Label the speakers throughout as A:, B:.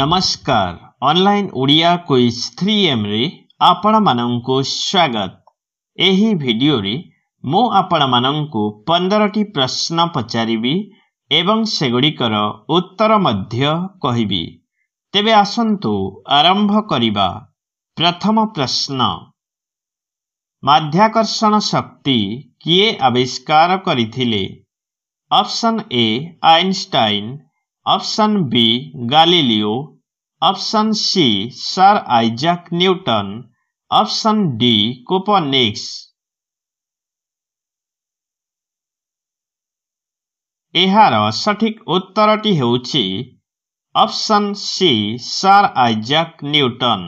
A: নমস্কার online Odia quiz three এম্রে ଆପଣମାନଙ୍କୁ ସ୍ୱାଗତ ଏହି ଭିଡ଼ିଓରେ ମୁଁ ଆପଣମାନଙ୍କୁ ପନ୍ଦରଟି ପ୍ରଶ୍ନ ପଚାରିବି ଏବଂ ସେଗୁଡ଼ିକର ଉତ୍ତର ମଧ୍ୟ କହିବି ତେବେ ଆସନ୍ତୁ ଆରମ୍ଭ କରିବା ପ୍ରଥମ ପ୍ରଶ୍ନ ମାଧ୍ୟାକର୍ଷଣ ଶକ୍ତି କିଏ ଆବିଷ୍କାର କରିଥିଲେ option A Einstein option B 갈릴িও option C sir Isaac Newton option D Copernicus এharo সঠিক উত্তরটি হইছি option C sir Isaac Newton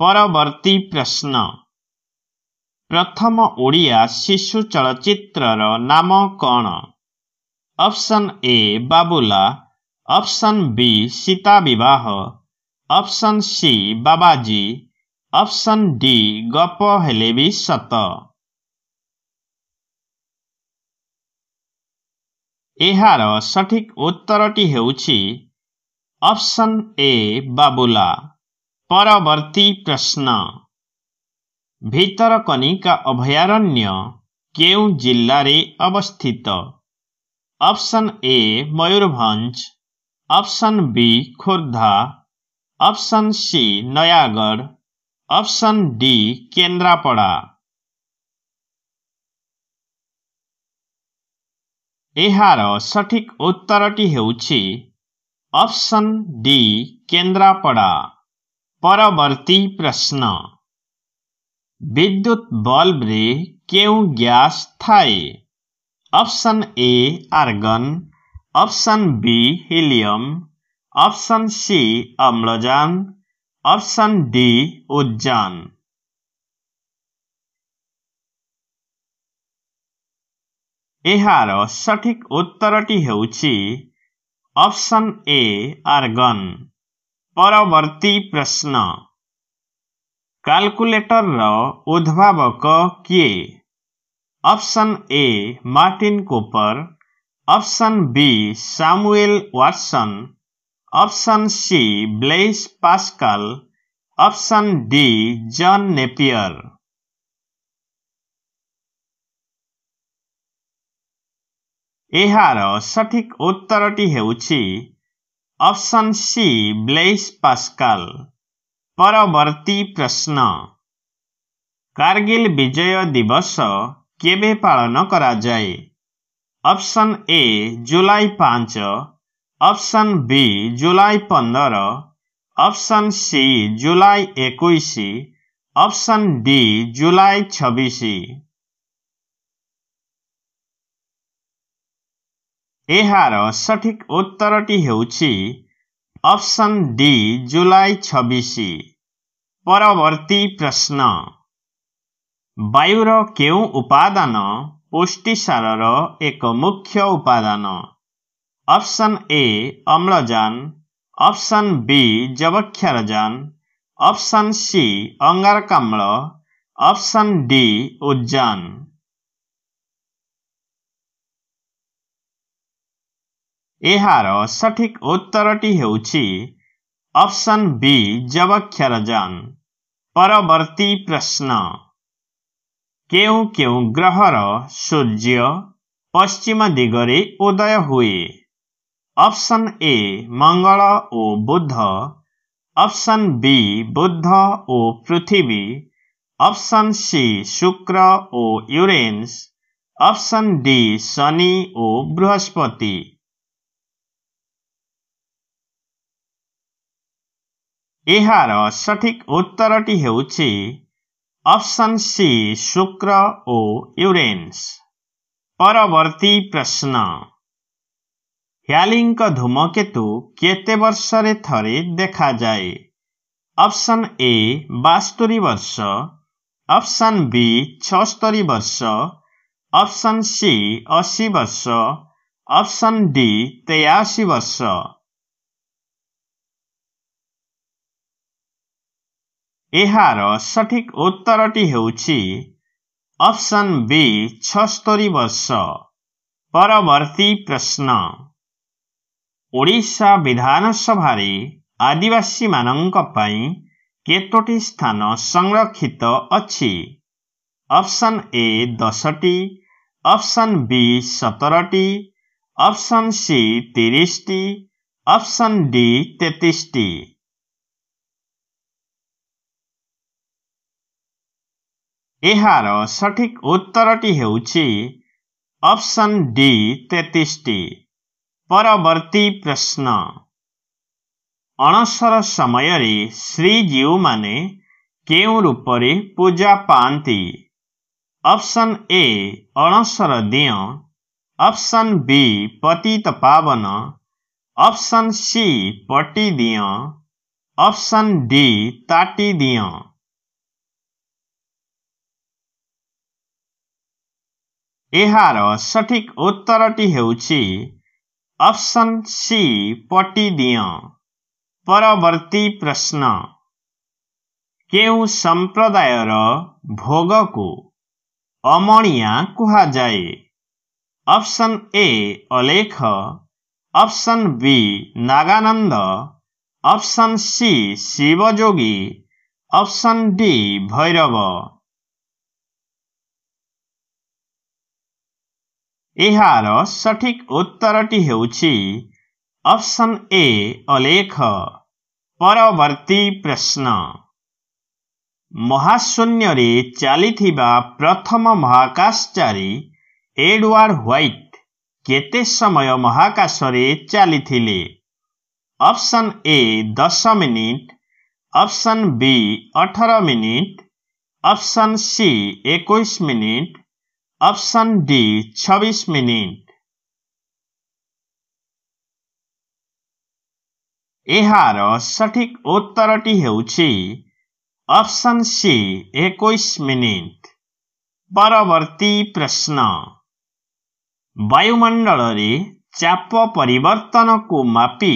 A: পরবর্তী প্রশ্ন প্রথম ওড়িয়া শিশু চলচ্চিত্রর নাম কোন option A Babula option B Sita Bibaha option C Babaji option D Gapa Helebi শত ইহার সঠিক উত্তরটি হউছি অপশন এ বাবলা পরবর্তী প্রশ্ন ভিতর কণিকা অভয়ারণ্য কেউ জিলারে অবস্থিত option A Mayurbhanj option B Khordha option C Nayagarh option D Kendrapara यार सठिक उत्तर ऑप्शन डी केन्द्रापड़ा परवर्ती प्रश्न विद्युत बल्ब रे क्यों गैस थाए option A argon option B helium option C अम्लजान ऑप्शन डी उज्जान यार सठिक उत्तर ऑप्शन ए आर्गन परवर्ती प्रश्न कैलकुलेटर उद्भावक किए option A Martin Cooper option B Samuel Watson option C Blaise Pascal option D John Napier ଏହାର ସଠିକ୍ ଉତ୍ତରଟି ହେଉଛି ଅପସନ୍ ସି ବ୍ଲେସ୍ ପାସ୍କାଲ ପରବର୍ତ୍ତୀ ପ୍ରଶ୍ନ କାର୍ଗିଲ ବିଜୟ ଦିବସ କେବେ ପାଳନ କରାଯାଏ अप्सन ए जुलाई पाँच अप्सन बी जुलाई पन्ध्र अप्सन सी जुलाई एकैस अप्सन डी जुलाई छब्बिस यहाँ सठिक उत्तर टी हो अप्सन डी जुलाई छब्बिस परवर्ती प्रश्न वायु रो उपादान ପୁଷ୍ଟିସାରର ଏକ ମୁଖ୍ୟ ଉପାଦାନ ଅପସନ୍ ଏ ଅମ୍ଳଜାନ ଅପସନ୍ ବି ଯବକ୍ଷାରଜାନ ଅପସନ୍ ସି ଅଙ୍ଗାରକାମ୍ଳ ଅପସନ୍ ଡି ଉଦ୍ଜାନ ଏହାର ସଠିକ୍ ଉତ୍ତରଟି ହେଉଛି ଅପସନ୍ ବି ଯବକ୍ଷାରଜାନ ପରବର୍ତ୍ତୀ ପ୍ରଶ୍ନ କେଉଁ କେଉଁ ଗ୍ରହର ସୂର୍ଯ୍ୟ ପଶ୍ଚିମ ଦିଗରେ ଉଦୟ ହୁଏ ଅପସନ୍ ଏ ମଙ୍ଗଳ ଓ ବୁଧ ଅପସନ୍ ବି ବୁଧ ଓ ପୃଥିବୀ ଅପସନ୍ ସି ଶୁକ୍ର ଓ ୟୁରେନ୍ସ ଅପସନ୍ ଡି ଶନି ଓ ବୃହସ୍ପତି ଏହାର ସଠିକ୍ ଉତ୍ତରଟି ହେଉଛି अप्सन सी शुक्र परवर्ती प्रश्न ह्याङ्क धूमकेतु केते वर्ष देखा जाए अप्सन ए बास्तुरी वर्ष अप्सन बी छस्तरी वर्ष, अप्सन सी असी वर्ष अप्सन डी तेयासी वर्ष ଏହାର ସଠିକ୍ ଉତ୍ତରଟି ହେଉଛି ଅପସନ୍ ବି ଛସ୍ତରୀ ବର୍ଷ ପରବର୍ତ୍ତୀ ପ୍ରଶ୍ନ ଓଡ଼ିଶା ବିଧାନସଭାରେ ଆଦିବାସୀମାନଙ୍କ ପାଇଁ କେତୋଟି ସ୍ଥାନ ସଂରକ୍ଷିତ ଅଛି ଅପସନ୍ ଏ ଦଶଟି ଅପସନ୍ ବି ସତରଟି ଅପସନ୍ ସି ତିରିଶଟି ଅପସନ୍ ଡି ତେତିଶଟି सठिक उत्तर टे असन ड ड तेतिसी प्रश्न अणसर समयर श्रीजी म के पूजापा अप्सन ए अणसर दिय अप्सन वि पतितपन अप्सन सि पटिदिय अप्सन ताटी त सठिक उत्तर ट असन सि परवर्ती प्रश्न के सम्प्रदायर भोगकु, अमणिया option A Alekh option B Nagananda option C Shivayogi option D Bhairav सठिक उत्तर ट असन ए अलेख परवर्ती प्रश्न महाशूून्यर चालि प्रथम महाकाशचारी एडवर्ड हैट केते समय महाकाशले चालि अप्सन ए दस मिनिट, अप्सन बी अठर मिनिट, अप्सन सी एकैश मिनिट ऑप्शन डी 26 मिनट यार सठिक उत्तर ऑप्शन सी एक मिनिट परवर्त प्रश्न वायुमंडल चाप पर मापी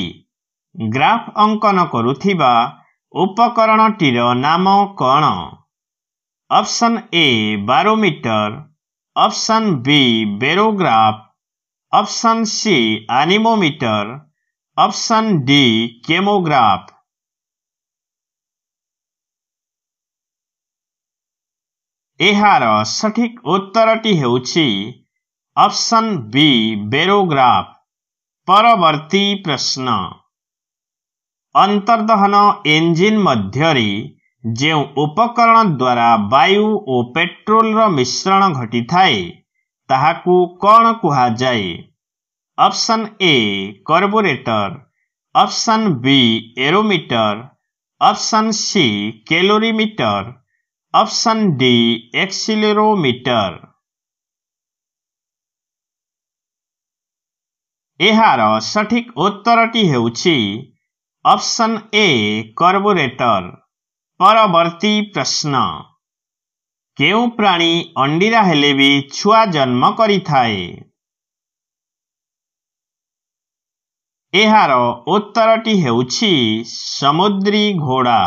A: ग्राफ अंकन करणटीर नाम कौन option A barometer option B barograph option C anemometer option D kymograph এইহৰ সঠিক উত্তৰটি হৈছে অপশন বি ব্যরোগ্ৰাফ পৰৱৰ্তী প্ৰশ্ন অন্তৰদহন ইঞ্জিনৰ মধ্যৰী ଯେଉଁ ଉପକରଣ ଦ୍ୱାରା ବାୟୁ ଓ ପେଟ୍ରୋଲର ମିଶ୍ରଣ ଘଟିଥାଏ ତାହାକୁ କ'ଣ କୁହାଯାଏ option A carburettor option B aerometer option C calorimeter option D accelerometer ଏହାର ସଠିକ୍ ଉତ୍ତରଟି ହେଉଛି ଅପସନ୍ ଏ କର୍ବୋରେଟର ପରବର୍ତ୍ତୀ ପ୍ରଶ୍ନ କେଉଁ ପ୍ରାଣୀ ଅଣ୍ଡିରା ହେଲେ ବି ଛୁଆ ଜନ୍ମ କରିଥାଏ ଏହାର ଉତ୍ତରଟି ହେଉଛି ସମୁଦ୍ରୀ ଘୋଡ଼ା